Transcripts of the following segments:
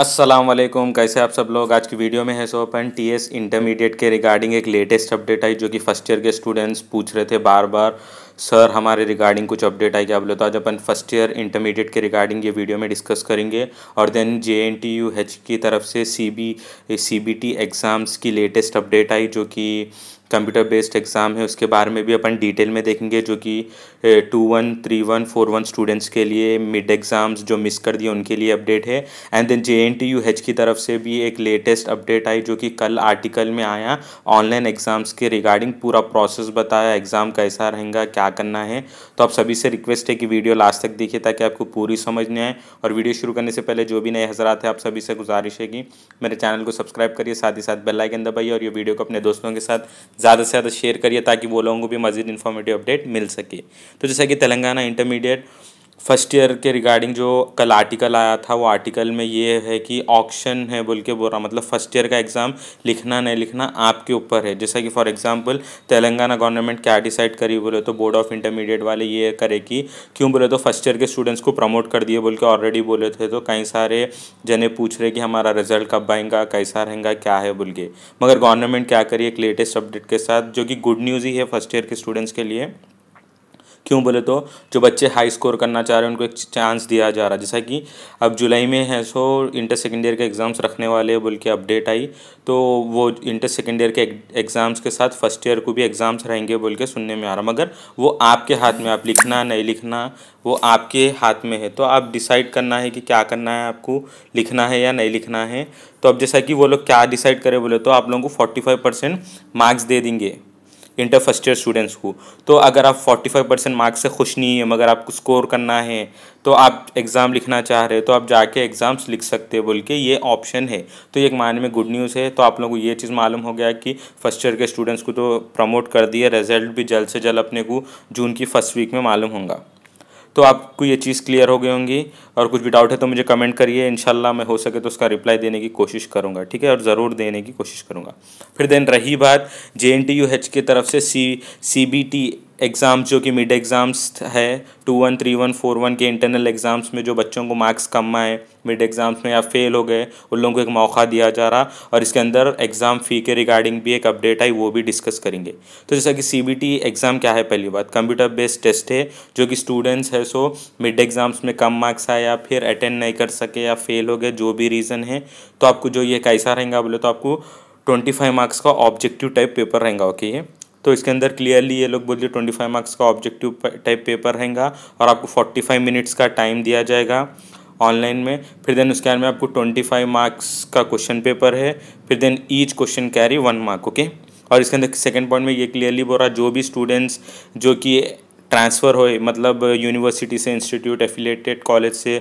असलम कैसे आप सब लोग आज की वीडियो में है सो अपन टी एस इंटरमीडिएट के रिगार्डिंग एक लेटेस्ट अपडेट आई जो कि फ़र्स्ट ईयर के स्टूडेंट्स पूछ रहे थे बार बार सर हमारे रिगार्डिंग कुछ अपडेट आई आप बोले तो आज अपन फर्स्ट ईयर इंटरमीडिएट के रिगार्डिंग ये वीडियो में डिस्कस करेंगे और then J N T U H की तरफ से C B C B T exams की लेटेस्ट अपडेट आई जो कि कंप्यूटर बेस्ड एग्ज़ाम है उसके बारे में भी अपन डिटेल में देखेंगे जो कि two one three one four one students के लिए मिड एग्ज़ाम्स जो मिस कर दिए उनके लिए अपडेट है and then J N T U H की तरफ से भी एक लेटेस्ट अपडेट आई जो कि कल आर्टिकल में आया ऑनलाइन एग्ज़ाम्स के रिगार्डिंग पूरा प्रोसेस बताया एग्ज़ाम कैसा रहेगा क्या क्या करना है तो आप सभी से रिक्वेस्ट है कि वीडियो लास्ट तक देखिए ताकि आपको पूरी समझ में आए और वीडियो शुरू करने से पहले जो भी नए हजरात हैं आप सभी से गुजारिश है कि मेरे चैनल को सब्सक्राइब करिए साथ ही साथ बेलाइकन दबाइए और ये वीडियो को अपने दोस्तों के साथ ज़्यादा से ज़्यादा शेयर करिए ताकि वो लोगों को भी मजीद इन्फॉर्मेटिव अपडेट मिल सके तो जैसा कि तेलंगाना इंटरमीडिएट फर्स्ट ईयर के रिगार्डिंग जो कल आर्टिकल आया था वो आर्टिकल में ये है कि ऑप्शन है बोल के बोल रहा मतलब फर्स्ट ईयर का एग्ज़ाम लिखना नहीं लिखना आपके ऊपर है जैसा कि फॉर एग्जांपल तेलंगाना गवर्नमेंट क्या डिसाइड करी बोले तो बोर्ड ऑफ इंटरमीडिएट वाले ये करे कि क्यों बोले तो फर्स्ट ईयर के स्टूडेंट्स को प्रमोट कर दिए बोल के ऑलरेडी बोले थे तो कई सारे जने पूछ रहे कि हमारा रिजल्ट कब आएगा कैसा रहेगा क्या है बोल के मगर गवर्नमेंट क्या करी एक लेटेस्ट अपडेट के साथ जो कि गुड न्यूज़ ही है फर्स्ट ईयर के स्टूडेंट्स के लिए क्यों बोले तो जो बच्चे हाई स्कोर करना चाह रहे हैं उनको एक चांस दिया जा रहा है जैसा कि अब जुलाई में है सो इंटर सेकेंड ईयर के एग्ज़ाम्स रखने वाले बोल के अपडेट आई तो वो इंटर सेकेंड ईयर के एग्ज़ाम्स के साथ फर्स्ट ईयर को भी एग्ज़ाम्स रहेंगे बोल के सुनने में आ रहा मगर वो आपके हाथ में आप लिखना नहीं लिखना वो आपके हाथ में है तो आप डिसाइड करना है कि क्या करना है आपको लिखना है या नहीं लिखना है तो अब जैसा कि वो लोग क्या डिसाइड करें बोले तो आप लोगों को फोर्टी फाइव परसेंट मार्क्स दे देंगे इंटर फर्स्ट ईयर स्टूडेंट्स को तो अगर आप 45 परसेंट मार्क्स से खुश नहीं है मगर आपको स्कोर करना है तो आप एग्ज़ाम लिखना चाह रहे हो तो आप जाके एग्ज़ाम्स लिख सकते हो बोल के ये ऑप्शन है तो ये एक मायने में गुड न्यूज़ है तो आप लोगों को ये चीज़ मालूम हो गया कि फर्स्ट ईयर के स्टूडेंट्स को तो प्रमोट कर दिया रिजल्ट भी जल्द से जल्द अपने को जून की फर्स्ट वीक में मालूम होगा तो आपको ये चीज़ क्लियर हो गई होंगी और कुछ भी डाउट है तो मुझे कमेंट करिए इनशाला मैं हो सके तो उसका रिप्लाई देने की कोशिश करूँगा ठीक है और ज़रूर देने की कोशिश करूँगा फिर देन रही बात J N T U H की तरफ से C C B T exam जो कि मिड एग्ज़ाम्स है two one three one four one के इंटरनल एग्ज़ाम्स में जो बच्चों को मार्क्स कम आए मिड एग्ज़ाम्स में या फेल हो गए उन लोगों को एक मौका दिया जा रहा और इसके अंदर एग्ज़ाम फ़ी के रिगार्डिंग भी एक अपडेट आई वो भी डिस्कस करेंगे तो जैसा कि सी एग्ज़ाम क्या है पहली बात कंप्यूटर बेस्ड टेस्ट है जो कि स्टूडेंट्स है सो मिड एग्ज़ाम्स में कम मार्क्स आए या फिर अटेंड नहीं कर सके या फेल हो गए जो भी रीज़न है तो आपको जो ये कैसा रहेगा बोले तो आपको ट्वेंटी फाइव मार्क्स का ऑब्जेक्टिव टाइप पेपर रहेगा ओके ये तो इसके अंदर क्लियरली ये लोग बोलिए ट्वेंटी फाइव मार्क्स का ऑब्जेक्टिव टाइप पेपर रहेगा और आपको फोर्टी फाइव मिनट्स का टाइम दिया जाएगा ऑनलाइन में फिर देन उसके बाद में आपको ट्वेंटी फाइव मार्क्स का क्वेश्चन पेपर है फिर then each question carry one mark okay और इसके अंदर सेकेंड पॉइंट में ये क्लियरली बोल रहा जो भी स्टूडेंट्स जो कि ट्रांसफ़र होए मतलब यूनिवर्सिटी से इंस्टीट्यूट एफिलेटेड कॉलेज से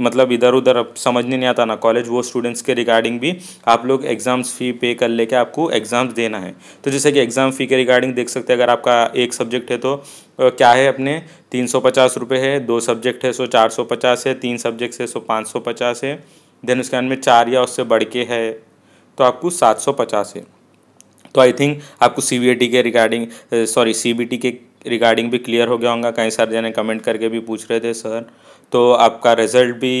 मतलब इधर उधर अब समझ नहीं आता ना कॉलेज वो स्टूडेंट्स के रिगार्डिंग भी आप लोग एग्ज़ाम्स फ़ी पे कर लेके आपको एग्ज़ाम्स देना है तो जैसे कि एग्ज़ाम फ़ी के रिगार्डिंग देख सकते हैं अगर आपका एक सब्जेक्ट है तो क्या है अपने तीन सौ पचास रुपये है दो सब्जेक्ट है सो चार सौ पचास है तीन सब्जेक्ट्स है सो पाँच सौ पचास है देन उसके अंदर में चार या उससे बढ़ के है तो आपको सात सौ पचास है तो आई थिंक आपको सी बी टी के regarding sorry C B T के रिगार्डिंग भी क्लियर हो गया होगा कई सारे जने कमेंट करके भी पूछ रहे थे सर तो आपका रिज़ल्ट भी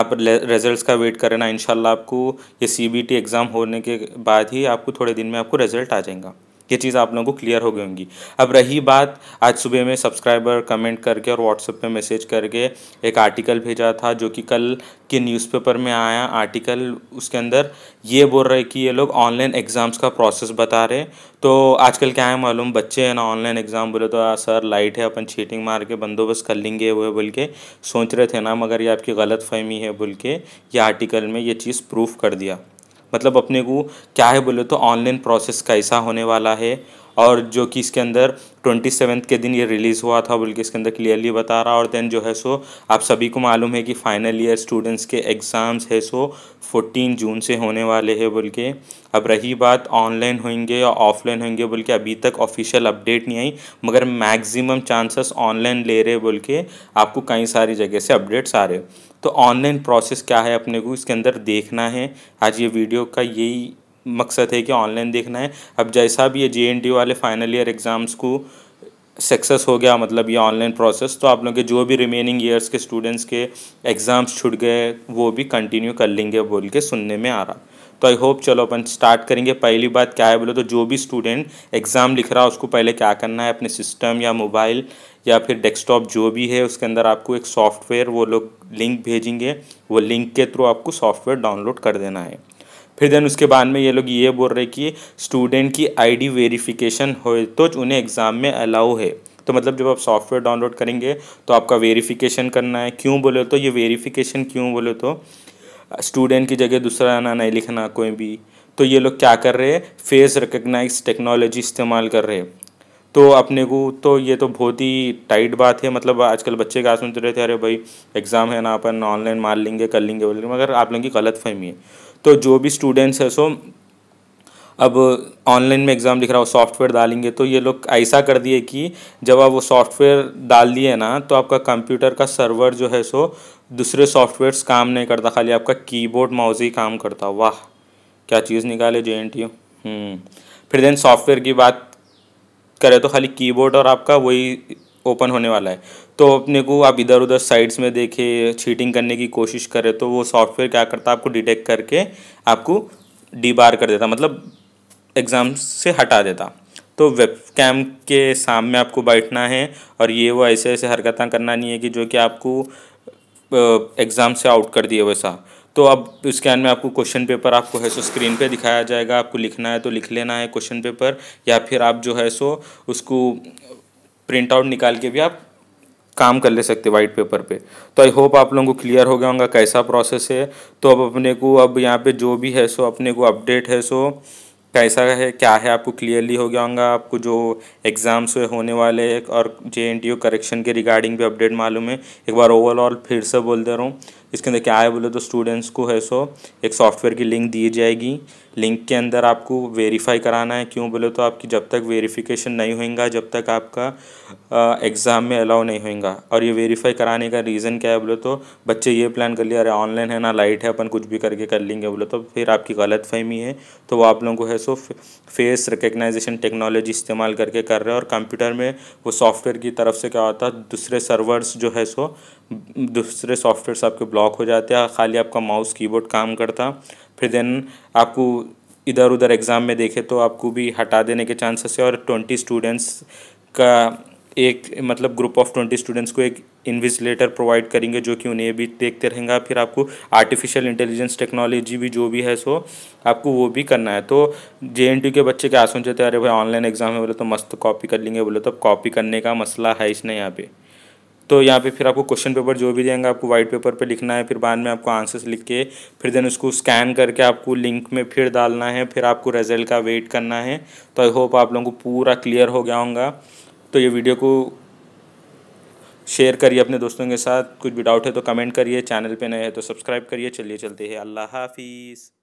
आप रिज़ल्ट्स का वेट करना इन आपको ये सी बी टी एग्ज़ाम होने के बाद ही आपको थोड़े दिन में आपको रिज़ल्ट आ जाएगा ये चीज़ आप लोगों को क्लियर हो गई होंगी अब रही बात आज सुबह में सब्सक्राइबर कमेंट करके और व्हाट्सएप पे मैसेज करके एक आर्टिकल भेजा था जो कि कल के न्यूज़पेपर में आया आर्टिकल उसके अंदर ये बोल रहे कि ये लोग ऑनलाइन एग्ज़ाम्स का प्रोसेस बता रहे तो आजकल क्या है मालूम बच्चे हैं ना ऑनलाइन एग्ज़ाम बोले तो सर लाइट है अपन छीटिंग मार के बंदोबस्त कर लेंगे वो बोल के सोच रहे थे ना मगर ये आपकी गलत फहमी है बोल के ये आर्टिकल में ये चीज़ प्रूफ कर दिया मतलब अपने को क्या है बोले तो ऑनलाइन प्रोसेस कैसा होने वाला है और जो कि इसके अंदर ट्वेंटी सेवन्थ के दिन ये रिलीज़ हुआ था बल्कि इसके अंदर क्लियरली बता रहा और देन जो है सो आप सभी को मालूम है कि फाइनल ईयर स्टूडेंट्स के एग्ज़ाम्स है सो फोर्टीन जून से होने वाले हैं बोल के अब रही बात ऑनलाइन होंगे या ऑफलाइन होंगे बोल के अभी तक ऑफिशियल अपडेट नहीं आई मगर मैक्सिमम चांसेस ऑनलाइन ले रहे बोल के आपको कई सारी जगह से अपडेट्स आ रहे तो ऑनलाइन प्रोसेस क्या है अपने को इसके अंदर देखना है आज ये वीडियो का यही मकसद है कि ऑनलाइन देखना है अब जैसा भी ये जे वाले फाइनल ईयर एग्ज़ाम्स को सक्सेस हो गया मतलब ये ऑनलाइन प्रोसेस तो आप लोग के जो भी रिमेनिंग ईयर्स के स्टूडेंट्स के एग्ज़ाम्स छूट गए वो भी कंटिन्यू कर लेंगे बोल के सुनने में आ रहा तो आई होप चलो अपन स्टार्ट करेंगे पहली बात क्या है बोले तो जो भी स्टूडेंट एग्ज़ाम लिख रहा है उसको पहले क्या करना है अपने सिस्टम या मोबाइल या फिर डेस्कटॉप जो भी है उसके अंदर आपको एक सॉफ्टवेयर वो लोग लिंक भेजेंगे वो लिंक के थ्रू आपको सॉफ्टवेयर डाउनलोड कर देना है फिर देन उसके बाद में ये लोग ये बोल रहे कि स्टूडेंट की आईडी वेरिफिकेशन हो तो उन्हें एग्ज़ाम में अलाउ है तो मतलब जब आप सॉफ्टवेयर डाउनलोड करेंगे तो आपका वेरिफिकेशन करना है क्यों बोले तो ये वेरिफिकेशन क्यों बोले तो स्टूडेंट की जगह दूसरा आना नहीं लिखना कोई भी तो ये लोग क्या कर रहे हैं फेस रिकग्नाइज टेक्नोलॉजी इस्तेमाल कर रहे हैं तो अपने को तो ये तो बहुत ही टाइट बात है मतलब आजकल बच्चे क्या सुनते रहते अरे भाई एग्ज़ाम है ना अपन ऑनलाइन मार लेंगे कर लेंगे बोल मगर आप लोगों की गलत फहमी है तो जो भी स्टूडेंट्स है सो अब ऑनलाइन में एग्ज़ाम लिख रहा हो सॉफ्टवेयर डालेंगे तो ये लोग ऐसा कर दिए कि जब आप वो सॉफ्टवेयर डाल दिए ना तो आपका कंप्यूटर का सर्वर जो है सो दूसरे सॉफ्टवेयर्स काम नहीं करता खाली आपका कीबोर्ड माउस ही काम करता वाह क्या चीज़ निकाले जे एन टी फिर देन सॉफ्टवेयर की बात करें तो खाली कीबोर्ड और आपका वही ओपन होने वाला है तो अपने को आप इधर उधर साइड्स में देखें चीटिंग करने की कोशिश करें तो वो सॉफ्टवेयर क्या करता है आपको डिटेक्ट करके आपको डीबार कर देता मतलब एग्ज़ाम से हटा देता तो वेब कैम के सामने आपको बैठना है और ये वो ऐसे ऐसे हरकत करना नहीं है कि जो कि आपको एग्ज़ाम से आउट कर दिए वैसा तो अब स्कैन में आपको क्वेश्चन पेपर आपको है सो स्क्रीन पे दिखाया जाएगा आपको लिखना है तो लिख लेना है क्वेश्चन पेपर या फिर आप जो है सो उसको प्रिंट आउट निकाल के भी आप काम कर ले सकते वाइट पेपर पे तो आई होप आप लोगों को क्लियर हो गया होगा कैसा प्रोसेस है तो अब अपने को अब यहाँ पे जो भी है सो अपने को अपडेट है सो कैसा है क्या है आपको क्लियरली हो गया होगा आपको जो एग्ज़ाम्स होने वाले और जे एन करेक्शन के रिगार्डिंग भी अपडेट मालूम है एक बार ओवरऑल फिर से बोल दे रहा हूँ इसके अंदर क्या है बोले तो स्टूडेंट्स को है सो एक सॉफ्टवेयर की लिंक दी जाएगी लिंक के अंदर आपको वेरीफाई कराना है क्यों बोले तो आपकी जब तक वेरीफिकेशन नहीं होएगा जब तक आपका एग्ज़ाम में अलाउ नहीं होएगा और ये वेरीफाई कराने का रीज़न क्या है बोले तो बच्चे ये प्लान कर लिया अरे ऑनलाइन है ना लाइट है अपन कुछ भी करके कर लेंगे बोले तो फिर आपकी गलत फहमी है तो वो आप लोगों को है सो फेस रिकग्नाइजेशन टेक्नोलॉजी इस्तेमाल करके कर रहे हैं और कंप्यूटर में वो सॉफ्टवेयर की तरफ से क्या होता है दूसरे सर्वर्स जो है सो दूसरे सॉफ्टवेयर आपके ब्लॉक हो जाता खाली आपका माउस कीबोर्ड काम करता फिर देन आपको इधर उधर एग्ज़ाम में देखे तो आपको भी हटा देने के चांसेस है और ट्वेंटी स्टूडेंट्स का एक मतलब ग्रुप ऑफ ट्वेंटी स्टूडेंट्स को एक इन्विजिलेटर प्रोवाइड करेंगे जो कि उन्हें भी देखते रहेंगे फिर आपको आर्टिफिशियल इंटेलिजेंस टेक्नोलॉजी भी जो भी है सो आपको वो भी करना है तो जे के बच्चे क्या सोचते थे अरे भाई ऑनलाइन एग्जाम है बोले तो मस्त कॉपी कर लेंगे बोले तो कॉपी करने का मसला है इसने यहाँ पर तो यहाँ पे फिर आपको क्वेश्चन पेपर जो भी देंगे आपको वाइट पेपर पे लिखना है फिर बाद में आपको आंसर्स लिख के फिर देन उसको स्कैन करके आपको लिंक में फिर डालना है फिर आपको रिजल्ट का वेट करना है तो आई होप आप लोगों को पूरा क्लियर हो गया होगा तो ये वीडियो को शेयर करिए अपने दोस्तों के साथ कुछ भी डाउट है तो कमेंट करिए चैनल पर नए है तो सब्सक्राइब करिए चलिए चलते हैं अल्लाह हाफिज़